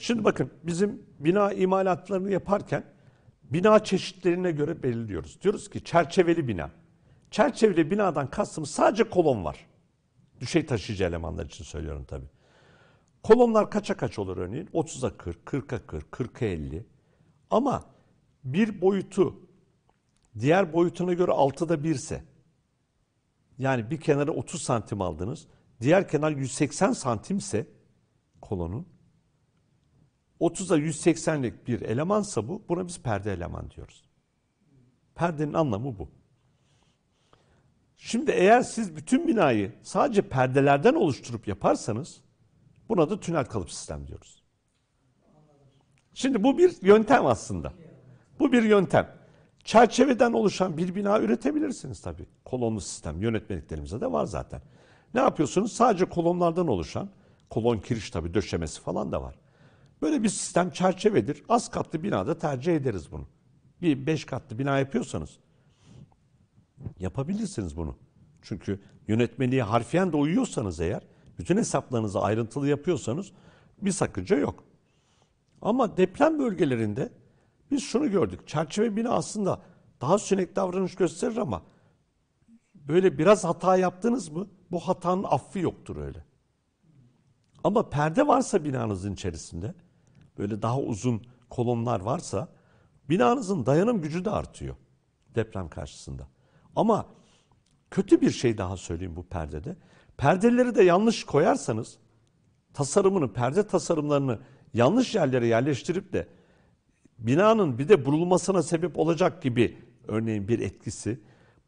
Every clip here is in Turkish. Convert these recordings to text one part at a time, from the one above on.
Şimdi bakın bizim bina imalatlarını yaparken bina çeşitlerine göre belirliyoruz. Diyoruz ki çerçeveli bina. Çerçeveli binadan kastımız sadece kolon var. Düşey taşıyıcı elemanlar için söylüyorum tabii. Kolonlar kaça kaç olur örneğin? 30'a 40, 40'a 40, 40'a 50. Ama bir boyutu diğer boyutuna göre 6'da 1 ise yani bir kenara 30 santim aldınız, diğer kenar 180 santim ise kolonun 30'a 180'lik bir elemansa bu, buna biz perde eleman diyoruz. Perdenin anlamı bu. Şimdi eğer siz bütün binayı sadece perdelerden oluşturup yaparsanız buna da tünel kalıp sistem diyoruz. Şimdi bu bir yöntem aslında. Bu bir yöntem. Çerçeveden oluşan bir bina üretebilirsiniz tabii. Kolonlu sistem yönetmeliklerimize de var zaten. Ne yapıyorsunuz? Sadece kolonlardan oluşan, kolon kiriş tabii döşemesi falan da var. Böyle bir sistem çerçevedir. Az katlı binada tercih ederiz bunu. Bir beş katlı bina yapıyorsanız yapabilirsiniz bunu. Çünkü yönetmeliğe harfiyen de uyuyorsanız eğer, bütün hesaplarınızı ayrıntılı yapıyorsanız bir sakınca yok. Ama deprem bölgelerinde biz şunu gördük. Çerçeve bina aslında daha sünek davranış gösterir ama böyle biraz hata yaptınız mı bu hatanın affı yoktur öyle. Ama perde varsa binanızın içerisinde böyle daha uzun kolonlar varsa binanızın dayanım gücü de artıyor deprem karşısında. Ama kötü bir şey daha söyleyeyim bu perdede. Perdeleri de yanlış koyarsanız tasarımını, perde tasarımlarını yanlış yerlere yerleştirip de binanın bir de burulmasına sebep olacak gibi örneğin bir etkisi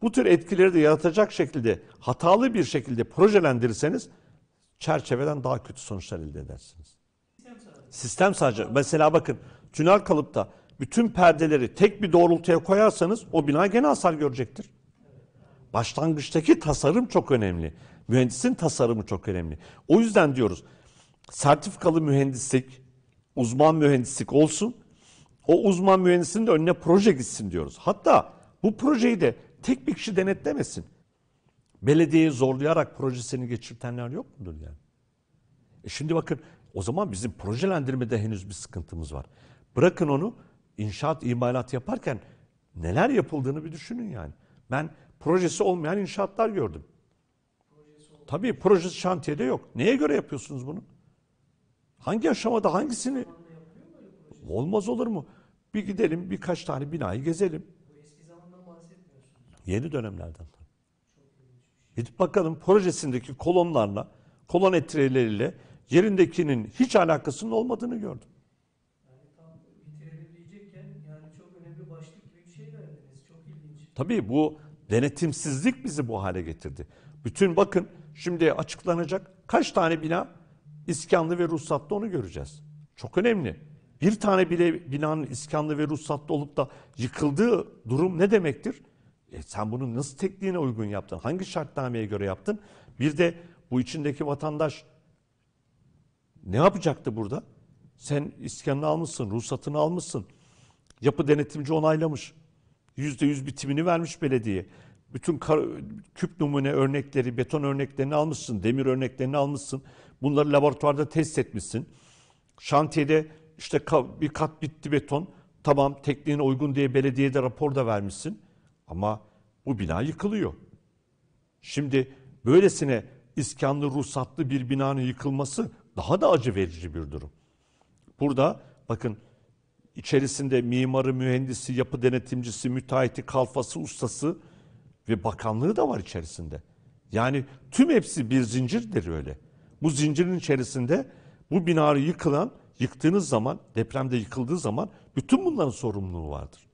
bu tür etkileri de yaratacak şekilde hatalı bir şekilde projelendirirseniz çerçeveden daha kötü sonuçlar elde edersiniz. Sistem sadece. Mesela bakın tünel kalıpta bütün perdeleri tek bir doğrultuya koyarsanız o bina gene hasar görecektir. Başlangıçtaki tasarım çok önemli. Mühendisin tasarımı çok önemli. O yüzden diyoruz sertifikalı mühendislik, uzman mühendislik olsun. O uzman mühendisin de önüne proje gitsin diyoruz. Hatta bu projeyi de tek bir kişi denetlemesin. Belediyeyi zorlayarak projesini geçirtenler yok mudur yani? E şimdi bakın o zaman bizim projelendirmede henüz bir sıkıntımız var. Bırakın onu inşaat, imalat yaparken neler yapıldığını bir düşünün yani. Ben projesi olmayan inşaatlar gördüm. Tabii projesi şantiyede yok. Neye göre yapıyorsunuz bunu? Hangi aşamada hangisini? Olmaz olur mu? Bir gidelim birkaç tane binayı gezelim. Yeni dönemlerden. Gidip bakalım projesindeki kolonlarla, kolon etreleriyle yerindekinin hiç alakasının olmadığını gördüm. Şey Tabii bu denetimsizlik bizi bu hale getirdi. Bütün bakın şimdi açıklanacak kaç tane bina iskanlı ve ruhsatlı onu göreceğiz. Çok önemli. Bir tane bile binanın iskanlı ve ruhsatlı olup da yıkıldığı durum ne demektir? E sen bunu nasıl tekniğine uygun yaptın? Hangi şartnameye göre yaptın? Bir de bu içindeki vatandaş ne yapacaktı burada? Sen iskanını almışsın, ruhsatını almışsın. Yapı denetimci onaylamış. yüzde yüz bitimini vermiş belediye. Bütün kar, küp numune örnekleri, beton örneklerini almışsın, demir örneklerini almışsın. Bunları laboratuvarda test etmişsin. Şantiyede işte bir kat bitti beton. Tamam tekniğine uygun diye belediyede rapor da vermişsin. Ama bu bina yıkılıyor. Şimdi böylesine iskanlı ruhsatlı bir binanın yıkılması daha da acı verici bir durum. Burada bakın içerisinde mimarı, mühendisi, yapı denetimcisi, müteahhiti, kalfası, ustası ve bakanlığı da var içerisinde. Yani tüm hepsi bir zincirdir öyle. Bu zincirin içerisinde bu binayı yıkılan, yıktığınız zaman, depremde yıkıldığı zaman bütün bunların sorumluluğu vardır.